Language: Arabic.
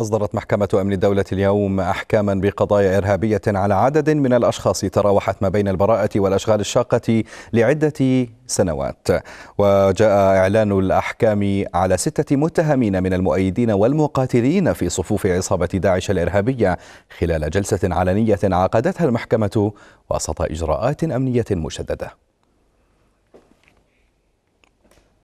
أصدرت محكمة أمن الدولة اليوم أحكاما بقضايا إرهابية على عدد من الأشخاص تراوحت ما بين البراءة والأشغال الشاقة لعدة سنوات وجاء إعلان الأحكام على ستة متهمين من المؤيدين والمقاتلين في صفوف عصابة داعش الإرهابية خلال جلسة علنية عقدتها المحكمة وسط إجراءات أمنية مشددة